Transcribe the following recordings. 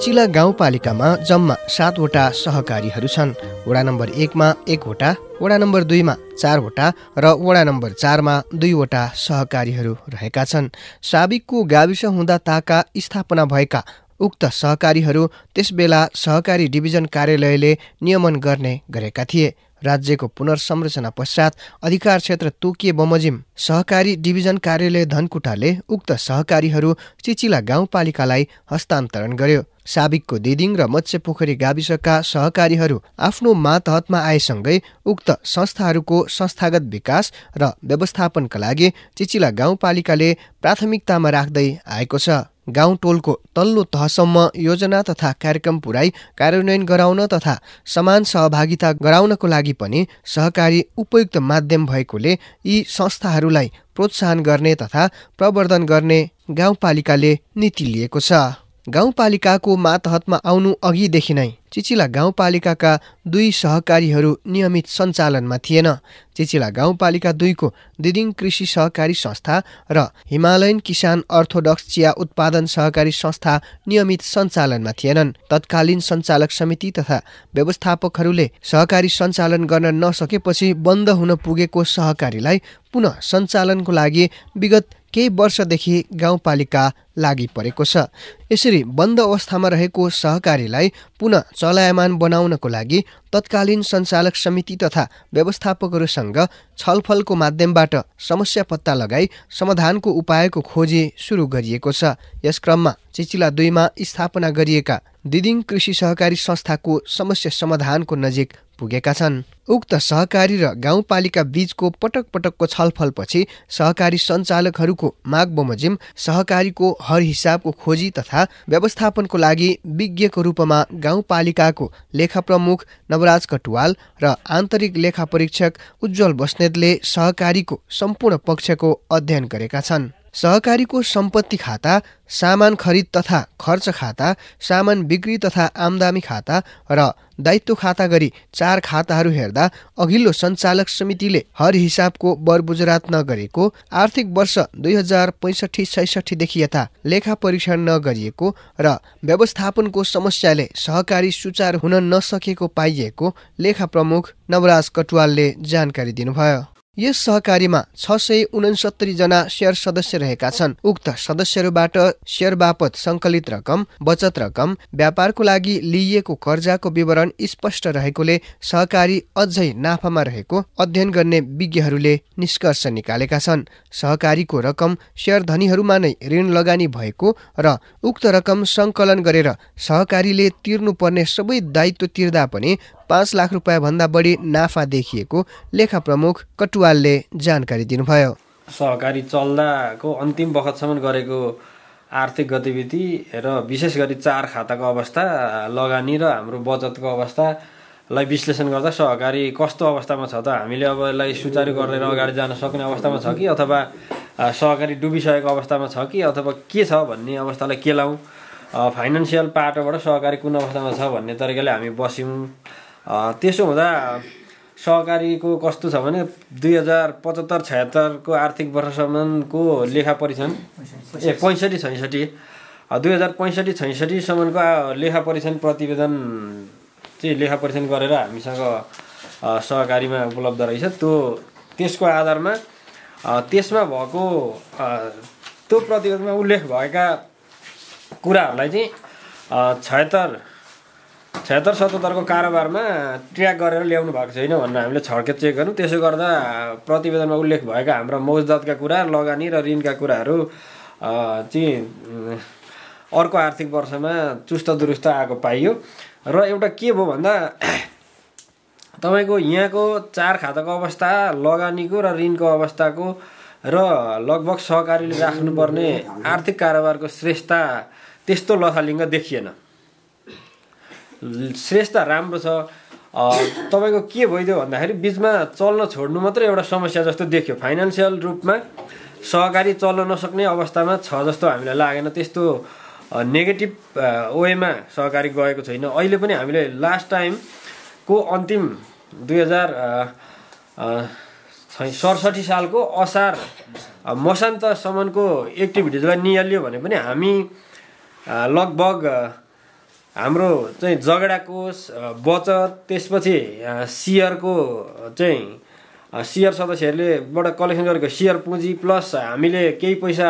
चिचिला गाउँपालिकामा जम्मा सातवटा सहकारीहरू छन् वडा नम्बर एकमा एकवटा वडा नम्बर दुईमा चारवटा र वडा नम्बर चारमा दुईवटा सहकारीहरू रहेका छन् साबिकको गाविस हुँदा ताका स्थापना भएका उक्त सहकारीहरू त्यसबेला सहकारी डिभिजन कार्यालयले नियमन गर्ने गरेका थिए राज्यको पुनर्संरचना पश्चात अधिकार क्षेत्र तोकिए बमोजिम सहकारी डिभिजन कार्यालय धनकुटाले उक्त सहकारीहरू चिचिला गाउँपालिकालाई हस्तान्तरण गर्यो साबिकको दिदिङ र मत्स्यपोखरी गाविसका सहकारीहरू आफ्नो मातहतमा आएसँगै उक्त संस्थाहरूको संस्थागत विकास र व्यवस्थापनका लागि चिचिला गाउँपालिकाले प्राथमिकतामा राख्दै आएको छ गाउँ टोलको तल्लो तहसम्म योजना तथा कार्यक्रम पुराई कार्यान्वयन गराउन तथा समान सहभागिता गराउनको लागि पनि सहकारी उपयुक्त माध्यम भएकोले यी संस्थाहरूलाई प्रोत्साहन गर्ने तथा प्रवर्धन गर्ने गाउँपालिकाले नीति लिएको छ गाउँपालिकाको मातहतमा आउनु अघिदेखि नै चिचिला गाउँपालिकाका दुई सहकारीहरू नियमित सञ्चालनमा थिएन चिचिला गाउँपालिका दुईको दिदिङ कृषि सहकारी संस्था र हिमालयन किसान अर्थोडक्स चिया उत्पादन सहकारी संस्था नियमित सञ्चालनमा थिएनन् तत्कालीन सञ्चालक समिति तथा व्यवस्थापकहरूले सहकारी सञ्चालन गर्न नसकेपछि बन्द हुन पुगेको सहकारीलाई पुनः सञ्चालनको लागि विगत केही वर्षदेखि गाउँपालिका लागि परेको छ यसरी बन्द अवस्थामा रहेको सहकारीलाई पुनः चलायमान बनाउनको लागि तत्कालीन सञ्चालक समिति तथा व्यवस्थापकहरूसँग छलफलको माध्यमबाट समस्या पत्ता लगाई समाधानको उपायको खोजी सुरु गरिएको छ यस क्रममा चिचिला दुईमा स्थापना गरिएका दिदिङ कृषि सहकारी संस्थाको समस्या समाधानको नजिक पुगेका छन् उक्त सहकारी र गाउँपालिका बीचको पटक पटकको छलफलपछि सहकारी सञ्चालकहरूको माग बमोजिम सहकारीको हर हिसाबको खोजी तथा व्यवस्थापनको लागि विज्ञको रूपमा गाउँपालिकाको लेखा प्रमुख नवराज कटुवाल र आन्तरिक लेखा परीक्षक उज्जवल बस्नेतले सहकारीको सम्पूर्ण पक्षको अध्ययन गरेका छन् सहकारीको सम्पत्ति खाता सामान खरिद तथा खर्च खाता सामान बिक्री तथा आमदामी खाता र दायित्व खाता गरी चार खाताहरू हेर्दा अघिल्लो सञ्चालक समितिले हर हिसाबको बरबुजरात नगरेको आर्थिक वर्ष दुई हजार पैँसठी छैसठीदेखि यता लेखा परीक्षण नगरिएको र व्यवस्थापनको समस्याले सहकारी सुचार हुन नसकेको पाइएको लेखा प्रमुख नवराज कटुवालले जानकारी दिनुभयो यस सहकारीमा छ सय उनसत्तरी जना सेयर सदस्य रहेका छन् उक्त सदस्यहरूबाट सेयर बापत सङ्कलित रकम बचत रकम व्यापारको लागि लिइएको कर्जाको विवरण स्पष्ट रहेकोले सहकारी अझै नाफामा रहेको अध्ययन गर्ने विज्ञहरूले निष्कर्ष निकालेका छन् सहकारीको रकम सेयर धनीहरूमा नै ऋण लगानी भएको र उक्त रकम सङ्कलन गरेर सहकारीले तिर्नुपर्ने सबै दायित्व तिर्दा पनि पाँच लाख रुपियाँभन्दा बढी नाफा देखिएको लेखा प्रमुख कटुवालले जानकारी दिनुभयो सहकारी चल्दाको अन्तिम बखतसम्म गरेको आर्थिक गतिविधि र विशेष गरी चार खाताको अवस्था लगानी र हाम्रो बचतको अवस्थालाई विश्लेषण गर्दा सहकारी कस्तो अवस्थामा छ त हामीले अब यसलाई सुचारू गरेर अगाडि जान सक्ने अवस्थामा छ कि अथवा सहकारी डुबिसकेको अवस्थामा छ कि अथवा के छ भन्ने अवस्थालाई केलाउँ फाइनेन्सियल पाटोबाट सहकारी कुन अवस्थामा छ भन्ने तरिकाले हामी बस्यौँ त्यसो हुँदा सहकारीको कस्तो छ भने दुई हजार पचहत्तर छयत्तरको आर्थिक वर्षसम्मको लेखा परीक्षण ए पैँसठी छैसठी दुई हजार पैँसठी छैसठीसम्मको लेखा परीक्षण प्रतिवेदन चाहिँ लेखा परीक्षण गरेर हामीसँग सहकारीमा उपलब्ध रहेछ त्यो त्यसको आधारमा त्यसमा भएको त्यो प्रतिवेदनमा उल्लेख भएका कुराहरूलाई चाहिँ छयत्तर छत्तर सतहत्तरको कारोबारमा ट्र्याक गरेर ल्याउनु भएको छैन भनेर हामीले छड्के चेक गर्यौँ त्यसो गर्दा प्रतिवेदनमा उल्लेख भएका हाम्रो मौजदातका कुरा लगानी र ऋणका कुराहरू चाहिँ अर्को आर्थिक वर्षमा चुस्त दुरुस्त आएको पाइयो र एउटा के भयो भन्दा तपाईँको यहाँको चार खाताको अवस्था लगानीको र ऋणको अवस्थाको र लगभग सहकारीले राख्नुपर्ने आर्थिक कारोबारको श्रेष्ठता त्यस्तो लथालिङ्ग देखिएन श्रेष्ठ राम्रो छ तपाईँको के भइदियो भन्दाखेरि बिचमा चल्न छोड्नु मात्रै एउटा समस्या जस्तो देख्यो फाइनेन्सियल रूपमा सहकारी चल्न नसक्ने अवस्थामा छ जस्तो हामीलाई लागेन त्यस्तो नेगेटिभ वेमा सहकारी गएको छैन अहिले पनि हामीले लास्ट टाइमको अन्तिम दुई हजार सडसठी सालको असार मसान्तसम्मको एक्टिभिटिजलाई निहाल्यो भने पनि हामी लगभग हाम्रो चाहिँ कोष बचत त्यसपछि सियरको चाहिँ सियर सदस्यहरूलेबाट कलेक्सन गरेको सियर पुँजी प्लस हामीले केही पैसा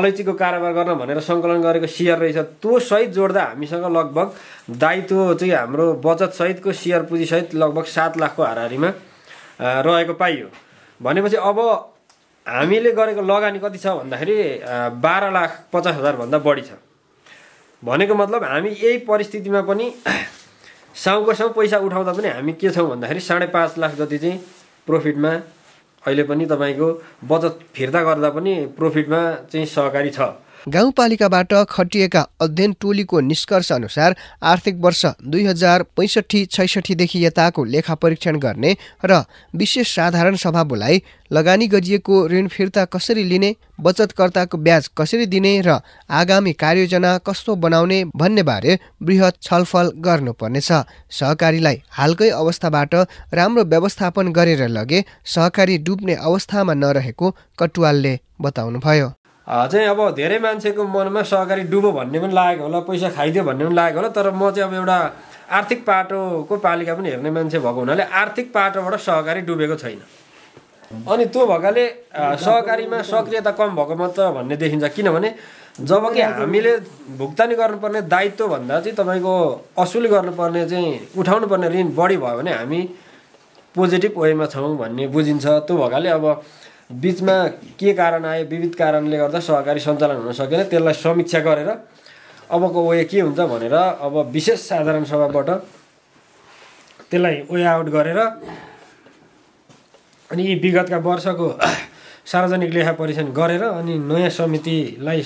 अलैँचीको कारोबार गर्न भनेर सङ्कलन गरेको सियर रहेछ त्यो सहित जोड्दा हामीसँग लगभग दायित्व चाहिँ हाम्रो बचत सहितको बचतसहितको सेयर सहित लगभग सात लाखको हारिमा रहेको पाइयो भनेपछि अब हामीले गरेको लगानी कति छ भन्दाखेरि बाह्र लाख पचास हजारभन्दा बढी छ भनेको मतलब हामी यही परिस्थितिमा पनि साउको साउ पैसा उठाउँदा पनि हामी के छौँ भन्दाखेरि साढे पाँच लाख जति चाहिँ प्रफिटमा अहिले पनि तपाईँको बचत फिर्ता गर्दा पनि प्रफिटमा चाहिँ सहकारी छ गाउँपालिकाबाट खटिएका अध्ययन टोलीको निष्कर्ष अनुसार आर्थिक वर्ष दुई हजार पैँसठी छैसठीदेखि यताको लेखा परीक्षण गर्ने र विशेष साधारण सभा बोलाई लगानी गरिएको ऋण फिर्ता कसरी लिने बचतकर्ताको ब्याज कसरी दिने र आगामी कार्ययोजना कस्तो बनाउने भन्ने बारे वृहत छलफल गर्नुपर्नेछ सहकारीलाई हालकै अवस्थाबाट राम्रो व्यवस्थापन गरेर लगे सहकारी डुब्ने अवस्थामा नरहेको कटुवालले बताउनुभयो चाहिँ अब धेरै मान्छेको मनमा सहकारी डुबो भन्ने पनि लागेको होला पैसा खाइदियो भन्ने पनि लागेको होला तर म चाहिँ अब एउटा आर्थिक पाटोको पालिका पनि हेर्ने मान्छे भएको हुनाले आर्थिक पाटोबाट सहकारी डुबेको छैन अनि त्यो भएकाले सहकारीमा सक्रियता कम भएको मात्र भन्ने देखिन्छ किनभने जब कि हामीले भुक्तानी गर्नुपर्ने दायित्वभन्दा चाहिँ तपाईँको असुल गर्नुपर्ने चाहिँ उठाउनुपर्ने ऋण बढी भयो भने हामी पोजिटिभ वेमा छौँ भन्ने बुझिन्छ त्यो भएकाले अब बिचमा के कारण आयो विविध कारणले गर्दा सहकारी सञ्चालन हुन सकेन त्यसलाई समीक्षा गरेर अबको ओए के हुन्छ भनेर अब विशेष साधारण सभाबाट त्यसलाई ओए आउट गरेर अनि यी विगतका वर्षको सार्वजनिक लेखा परीक्षण गरेर अनि नयाँ समितिलाई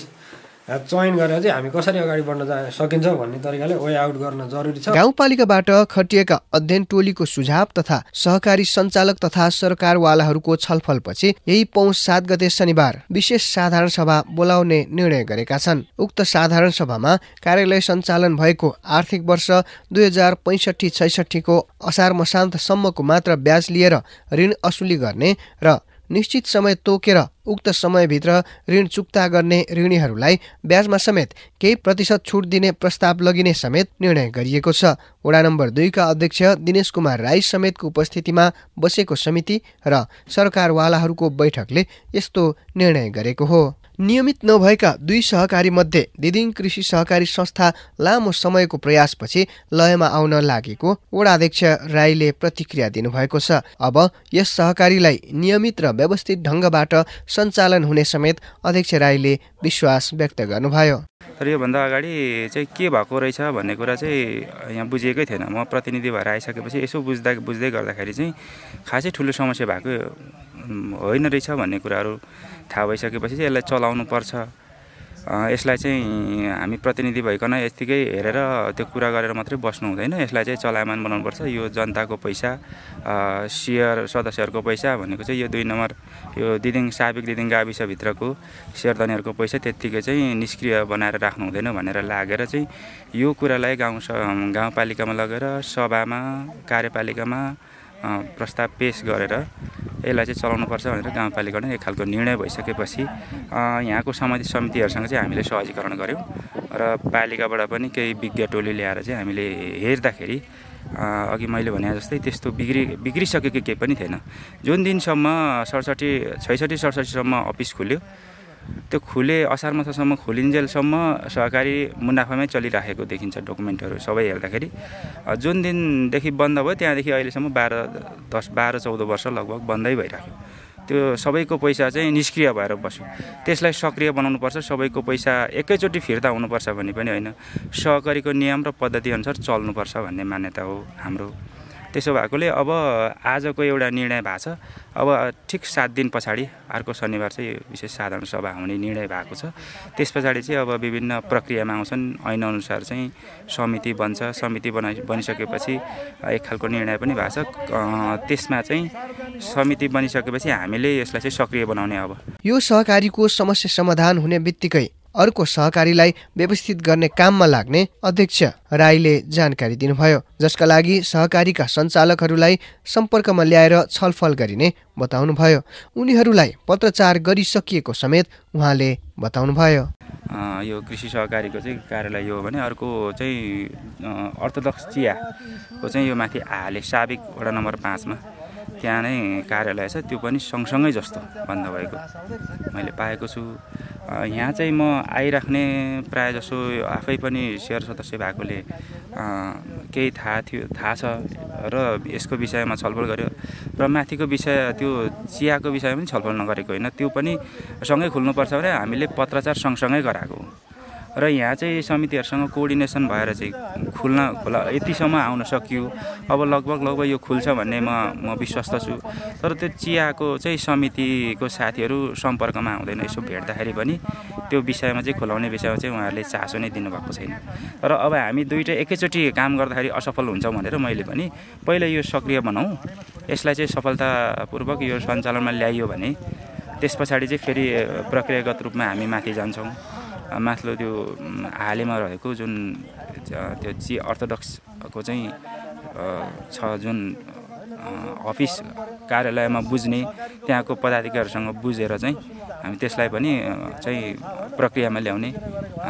चयन गरेर चाहिँ हामी कसरी अगाडि बढ्न जा सकिन्छ भन्ने तरिकाले वे आउट गर्न जरुरी छ गाउँपालिकाबाट खटिएका अध्ययन टोलीको सुझाव तथा सहकारी सञ्चालक तथा सरकारवालाहरूको छलफलपछि यही पौष सात गते शनिबार विशेष साधारण सभा बोलाउने निर्णय गरेका छन् उक्त साधारण सभामा कार्यालय सञ्चालन भएको आर्थिक वर्ष दुई हजार पैँसठी छैसठीको असार मसान्तसम्मको मात्र ब्याज लिएर ऋण असुली गर्ने र निश्चित समय तोकेर उक्त समयभित्र ऋण चुक्ता गर्ने ऋणीहरूलाई ब्याजमा समेत केही प्रतिशत छुट दिने प्रस्ताव लगिने समेत निर्णय गरिएको छ वडा नम्बर दुईका अध्यक्ष दिनेश कुमार राई समेतको उपस्थितिमा बसेको समिति र सरकारवालाहरूको बैठकले यस्तो निर्णय गरेको हो नियमित नभएका दुई सहकारी मध्ये दिदिङ कृषि सहकारी संस्था लामो समयको प्रयासपछि लयमा आउन लागेको वडाध्यक्ष राईले प्रतिक्रिया दिनुभएको छ अब यस सहकारीलाई नियमित र व्यवस्थित ढङ्गबाट सञ्चालन हुने समेत अध्यक्ष राईले विश्वास व्यक्त गर्नुभयो तर योभन्दा अगाडि चाहिँ के भएको रहेछ भन्ने कुरा चाहिँ यहाँ बुझिएकै थिएन म प्रतिनिधि भएर आइसकेपछि यसो बुझ्दा बुझ्दै गर्दाखेरि चाहिँ खासै ठुलो समस्या भएको होइन रहेछ भन्ने कुराहरू थाहा भइसकेपछि चाहिँ यसलाई चलाउनुपर्छ यसलाई चाहिँ हामी प्रतिनिधि भइकन यत्तिकै हेरेर त्यो कुरा गरेर मात्रै बस्नु हुँदैन यसलाई चाहिँ चलायमान बनाउनुपर्छ यो जनताको पैसा सियर सदस्यहरूको पैसा भनेको चाहिँ यो दुई नम्बर यो दिदिङ साबिक दिदिङ गाविसभित्रको सेयरधनीहरूको पैसा त्यत्तिकै चाहिँ निष्क्रिय बनाएर राख्नु हुँदैन भनेर लागेर चाहिँ यो कुरालाई गाउँ गाउँपालिकामा लगेर सभामा कार्यपालिकामा प्रस्ताव पेस गरेर यसलाई चाहिँ चलाउनुपर्छ भनेर गाउँपालिकाले एक खालको निर्णय भइसकेपछि यहाँको समाधि समितिहरूसँग चाहिँ हामीले सहजीकरण गऱ्यौँ र पालिकाबाट पनि केही विज्ञ टोली ल्याएर चाहिँ हामीले हेर्दाखेरि अघि मैले भने जस्तै त्यस्तो बिग्रि बिग्रिसकेको केही पनि थिएन जुन दिनसम्म सडसठी छैसठी सडसठीसम्म अफिस खुल्यो त्यो खुले असार मसासम्म खुलिन्जेलसम्म सहकारी मुनाफामै चलिराखेको देखिन्छ डकुमेन्टहरू सबै हेर्दाखेरि जुन दिनदेखि बन्द भयो त्यहाँदेखि अहिलेसम्म बाह्र दस बाह्र चौध वर्ष लगभग बन्दै भइराख्यो त्यो सबैको पैसा चाहिँ निष्क्रिय भएर बस्यो त्यसलाई सक्रिय बनाउनुपर्छ सबैको पैसा एकैचोटि फिर्ता हुनुपर्छ भन्ने पनि होइन सहकारीको नियम र पद्धतिअनुसार चल्नुपर्छ भन्ने मान्यता हो हाम्रो त्यसो भएकोले अब आजको एउटा निर्णय भएको छ अब ठिक सात दिन पछाडि अर्को शनिबार चाहिँ विशेष साधारण सभा हुने निर्णय भएको छ त्यस पछाडि चाहिँ अब विभिन्न प्रक्रियामा आउँछन् ऐनअनुसार चाहिँ समिति बन्छ समिति बनाइ बनिसकेपछि एक खालको निर्णय पनि भएको छ त्यसमा चाहिँ समिति बनिसकेपछि हामीले यसलाई चाहिँ सक्रिय बनाउने अब यो सहकारीको समस्या समाधान हुने बित्तिकै अर्को सहकारीलाई व्यवस्थित गर्ने काममा लाग्ने अध्यक्ष राईले जानकारी दिनुभयो जसका लागि सहकारीका सञ्चालकहरूलाई सम्पर्कमा ल्याएर छलफल गरिने बताउनुभयो उनीहरूलाई पत्रचार गरिसकिएको समेत उहाँले बताउनुभयो यो कृषि सहकारीको चाहिँ कार्यालय यो भने अर्को चाहिँ अर्थोडक्स चियाको चाहिँ यो माथि हाले साबिक वडा नम्बर पाँचमा त्यहाँ नै कार्यालय छ त्यो पनि सँगसँगै जस्तो भन्नुभएको मैले पाएको छु यहाँ चाहिँ म आइराख्ने प्राय जसो आफै पनि सेयर सदस्य भएकोले केही थाहा थियो थाहा छ र यसको विषयमा छलफल गर्यो र माथिको विषय त्यो चियाको विषयमा पनि छलफल नगरेको होइन त्यो पनि सँगै खुल्नुपर्छ भने हामीले पत्राचार सँगसँगै गराएको र यहाँ चाहिँ समितिहरूसँग कोअर्डिनेसन भएर चाहिँ खुल्न खुला यतिसम्म आउन सकियो अब लगभग लगभग यो खुल्छ भन्ने म म विश्वस्त छु तर त्यो चियाको चाहिँ समितिको साथीहरू सम्पर्कमा आउँदैन यसो भेट्दाखेरि पनि त्यो विषयमा चाहिँ खुलाउने विषयमा चाहिँ उहाँहरूले चासो नै दिनुभएको छैन तर अब हामी दुइटै एकैचोटि काम गर्दाखेरि असफल हुन्छौँ भनेर मैले पनि पहिला यो सक्रिय बनाउँ यसलाई चाहिँ सफलतापूर्वक यो सञ्चालनमा ल्याइयो भने त्यस पछाडि चाहिँ फेरि प्रक्रियागत रूपमा हामी माथि जान्छौँ माथिल्लो त्यो हालैमा रहेको जुन त्यो ची अर्थोडक्सको चाहिँ छ जुन अफिस कार्यालयमा बुझ्ने त्यहाँको पदाधिकारीहरूसँग बुझेर चाहिँ हामी त्यसलाई पनि चाहिँ प्रक्रियामा ल्याउने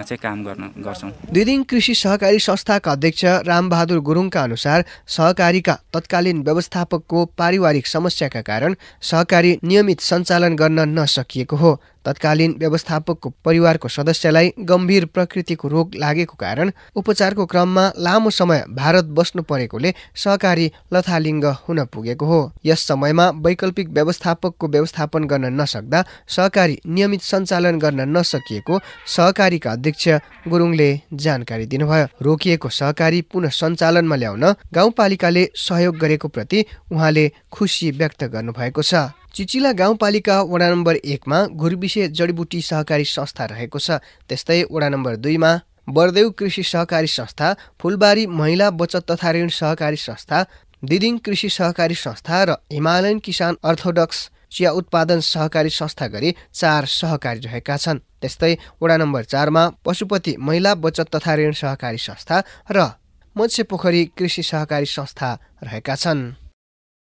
चाहिँ काम गर्न गर्छौँ दुई दिन कृषि सहकारी संस्थाका अध्यक्ष रामबहादुर गुरुङका अनुसार सहकारीका तत्कालीन व्यवस्थापकको पारिवारिक समस्याका कारण सहकारी नियमित सञ्चालन गर्न नसकिएको हो तत्कालीन व्यवस्थापकको परिवारको सदस्यलाई गम्भीर प्रकृतिको रोग लागेको कारण उपचारको क्रममा लामो समय भारत बस्नु परेकोले सहकारी लथालिङ्ग हुन पुगेको हो यस समयमा वैकल्पिक व्यवस्थापकको व्यवस्थापन गर्न नसक्दा सहकारी नियमित सञ्चालन गर्न नसकिएको सहकारीका अध्यक्ष गुरुङले जानकारी दिनुभयो रोकिएको सहकारी पुनः सञ्चालनमा ल्याउन गाउँपालिकाले सहयोग गरेको प्रति उहाँले खुसी व्यक्त गर्नुभएको छ चिचिला गाउँपालिका वडा नम्बर एकमा घुरविषे जडीबुटी सहकारी संस्था रहेको छ त्यस्तै वडा नम्बर दुईमा बरदेउ कृषि सहकारी संस्था फुलबारी महिला बचत तथा ऋण सहकारी संस्था दिदिङ कृषि सहकारी संस्था र हिमालयन किसान अर्थोडक्स चिया उत्पादन सहकारी संस्था गरी चार सहकारी रहेका छन् त्यस्तै वडा नम्बर चारमा पशुपति महिला बचत तथा ऋण सहकारी संस्था र पोखरी कृषि सहकारी संस्था रहेका छन्